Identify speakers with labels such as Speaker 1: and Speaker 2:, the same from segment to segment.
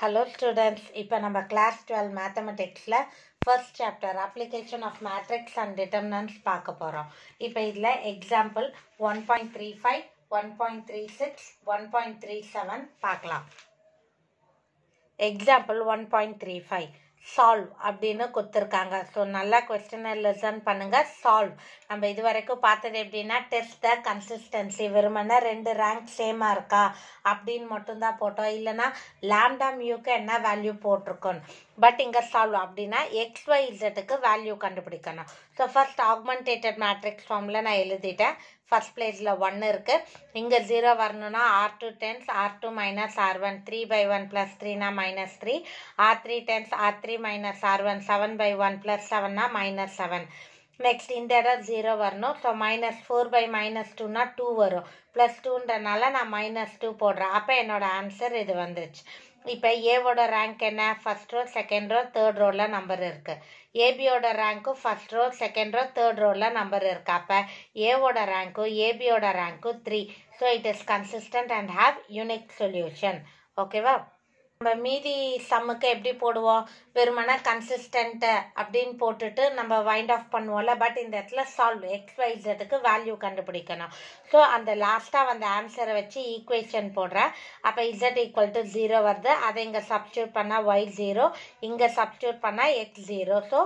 Speaker 1: hello students இப்போ நம்ம class twelve மேத்தமெட்டிக்ஸில் first chapter application of matrix and determinants பார்க்க போகிறோம் இப்போ இதில் example one point three five one point three six one point three seven பார்க்கலாம் example one point three five solve அப்படின்னு கொடுத்துருக்காங்க ஸோ நல்லா கொஸ்டினை லெசன் பண்ணுங்கள் சால்வ் நம்ம இது வரைக்கும் பார்த்தது எப்படின்னா டெஸ்ட் த கன்சிஸ்டன்சி வெறுமனே ரெண்டு ரேங்க் சேமாக இருக்கா அப்படின்னு மட்டும்தான் போட்டோம் இல்லைனா லேம்டா மியூக்கு என்ன வேல்யூ போட்டிருக்கோம் பட் இங்கே சால்வ் அப்படின்னா எக்ஸ் ஒய் இசட்டுக்கு வேல்யூ கண்டுபிடிக்கணும் ஸோ ஃபஸ்ட் ஆக்மெண்டேட்டட் மேட்ரிக்ஸ் ஃபார்மில் நான் எழுதிட்டேன் ஃபஸ்ட் பிளேஸில் ஒன்று இருக்குது இங்கே ஜீரோ வரணுன்னா R two tends R two minus R one three by one plus த்ரீனா minus three R three tends R three minus R one seven by one plus செவன்னா மைனஸ் செவன் நெக்ஸ்ட் இந்த இடம் zero வரணும் so minus four by minus டூனா two வரும் plus டூன்றனால நான் minus two போடுறேன் அப்போ என்னோடய ஆன்சர் இது வந்துருச்சு இப்போ ஏவோட ரேங்க் என்ன first row second row third ரோவில் நம்பர் இருக்குது ஏபியோட ரேங்க்கும் first row second row third ரோவில் நம்பர் இருக்கு அப்போ ஏவோட ரேங்க்கும் ஏபியோட ரேங்க்கும் three so it is consistent and have unique solution ஓகேவா நம்ம மீதி சம்முக்கு எப்படி போடுவோம் வெறுமனா கன்சிஸ்டண்ட்டு அப்படின்னு போட்டுட்டு நம்ம வைண்ட் ஆஃப் பண்ணுவோம்ல பட் இந்த இடத்துல சால்வ் எக்ஸ்வைஸதுக்கு வேல்யூ கண்டுபிடிக்கணும் ஸோ அந்த லாஸ்ட்டாக வந்த ஆன்சரை வச்சு ஈக்குவேஷன் போடுறேன் அப்போ இசட் ஈக்குவல் டு ஜீரோ வருது அதை இங்கே சப்ஸ்டியூட் பண்ணால் ஒய் ஜீரோ இங்கே சப்ஸ்டியூட் பண்ணால் X zero so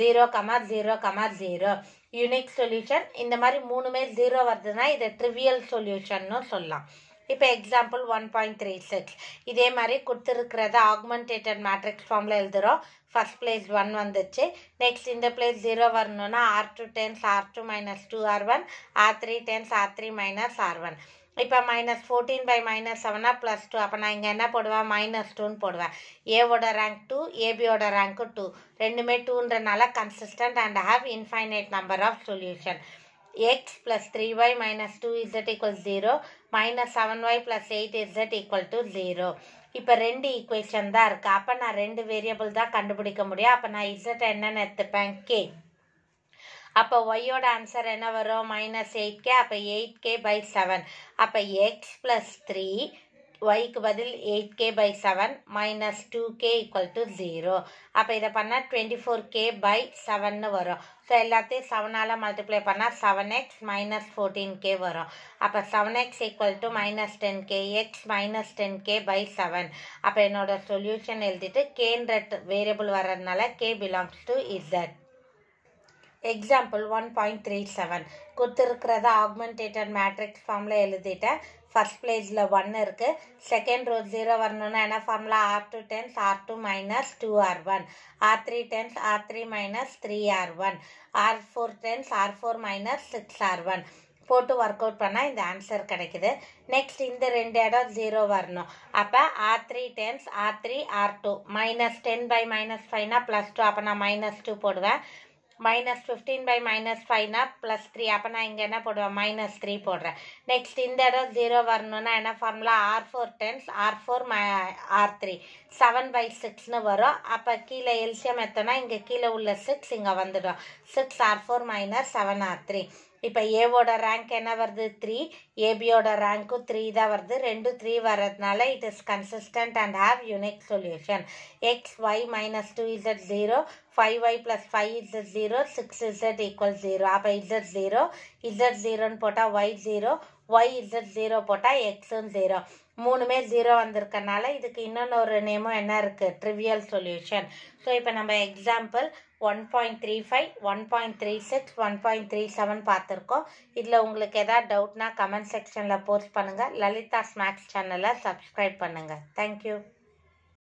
Speaker 1: zero comma zero comma zero unique solution இந்த மாதிரி மூணுமே ஜீரோ வருதுன்னா இதை ட்ரிவியல் சொல்யூஷன்னு சொல்லலாம் இப்போ example one point three six இதே மாதிரி கொடுத்துருக்கிறத ஆக்மெண்டேட்டட் மேட்ரிக்ஸ் ஃபார்மில் எழுதுகிறோம் ஃபஸ்ட் பிளேஸ் ஒன் வந்துச்சு நெக்ஸ்ட் இந்த பிளேஸ் ஜீரோ வரணும்னா R two tends R two minus two R one R three tends R three minus R one இப்போ மைனஸ் ஃபோர்டீன் பை மைனஸ் செவனா ப்ளஸ் டூ அப்போ நான் இங்கே என்ன போடுவேன் மைனஸ் டூன்னு போடுவேன் ஏவோட ரேங்க் டூ ஏபியோட ரேங்க்கு டூ ரெண்டுமே டூன்றனால consistent and have infinite number of solution x plus 3y minus 2 is that equals 0 minus 7y plus 8 is that equal to 0 இப்போ ரெண்டு ஈக்குவேஷன் தான் இருக்கு அப்போ நான் ரெண்டு வேரியபிள் தான் கண்டுபிடிக்க முடியும் அப்போ நான் z என்னென்னு எடுத்துப்பேன் கே அப்போ ஒய்யோட ஆன்சர் என்ன வரும் மைனஸ் எயிட் கே அப்போ எயிட் கே பை செவன் அப்போ எக்ஸ் ப்ளஸ் த்ரீ ஒய்க்கு பதில் eight K by seven minus two K equal to zero அப்போ இதை பண்ணால் டுவெண்ட்டி ஃபோர் கே பை செவன்னு வரும் ஸோ எல்லாத்தையும் செவனால் மல்டிப்ளை பண்ணால் seven X minus fourteen K வரும் அப்போ seven X equal to minus ten K X minus ten K by seven அப்போ என்னோட சொல்யூஷன் எழுதிட்டு கேன்ற வேரியபிள் வர்றதுனால K belongs to Z example one point three seven கொடுத்துருக்கிறத ஆக்மெண்டேட்டட் மேட்ரிக்ஸ் ஃபார்மில் எழுதிட்டேன் ஃபஸ்ட் பிளேஸில் ஒன் இருக்குது செகண்ட் ரோ ஜீரோ வரணும்னா என்ன ஃபார்மில் R two tends R two minus two R one R three tends R three minus three R one R four tends R four minus six R one போட்டு work out பண்ணால் இந்த answer கிடைக்குது next இந்த ரெண்டு இடம் zero வரணும் அப்போ R three tends R three R two minus ten by minus ஃபைவ்னா ப்ளஸ் டூ அப்போ நான் மைனஸ் டூ போடுவேன் மைனஸ் ஃபிஃப்டீன் பை மைனஸ் ஃபைவ்னா ப்ளஸ் த்ரீ அப்போ நான் இங்கே என்ன போடுவேன் மைனஸ் த்ரீ போடுறேன் நெக்ஸ்ட் இந்த இடம் ஜீரோ வரணும்னா என்ன formula R four tends R four ம ஆர் த்ரீ செவன் பை சிக்ஸ்னு வரும் அப்போ கீழே எல்சியம் எத்தனா இங்கே கீழே உள்ள சிக்ஸ் இங்கே வந்துடும் six R four minus seven R three இப்போ ஏவோட ரேங்க் என்ன வருது த்ரீ ஏபியோட ரேங்க்கும் த்ரீ தான் வருது ரெண்டு த்ரீ வர்றதுனால it is consistent and have unique solution x y minus two z zero five y plus five z zero six z equal zero அப்போ இசட் ஜீரோ இசட் ஜீரோன்னு போட்டால் y zero y z zero போட்டால் எக்ஸும் zero மூணுமே zero வந்திருக்கனால இதுக்கு இன்னொன்று ஒரு நேமும் என்ன இருக்குது ட்ரிவியல் சொல்யூஷன் ஸோ இப்போ நம்ம example one point three five one point three six one point three seven பார்த்துருக்கோம் இதில் உங்களுக்கு எதாவது டவுட்னா கமெண்ட் செக்ஷனில் போஸ்ட் பண்ணுங்கள் லலிதா ஸ்நாக்ஸ் சேனலை சப்ஸ்கிரைப் பண்ணுங்கள் தேங்க்யூ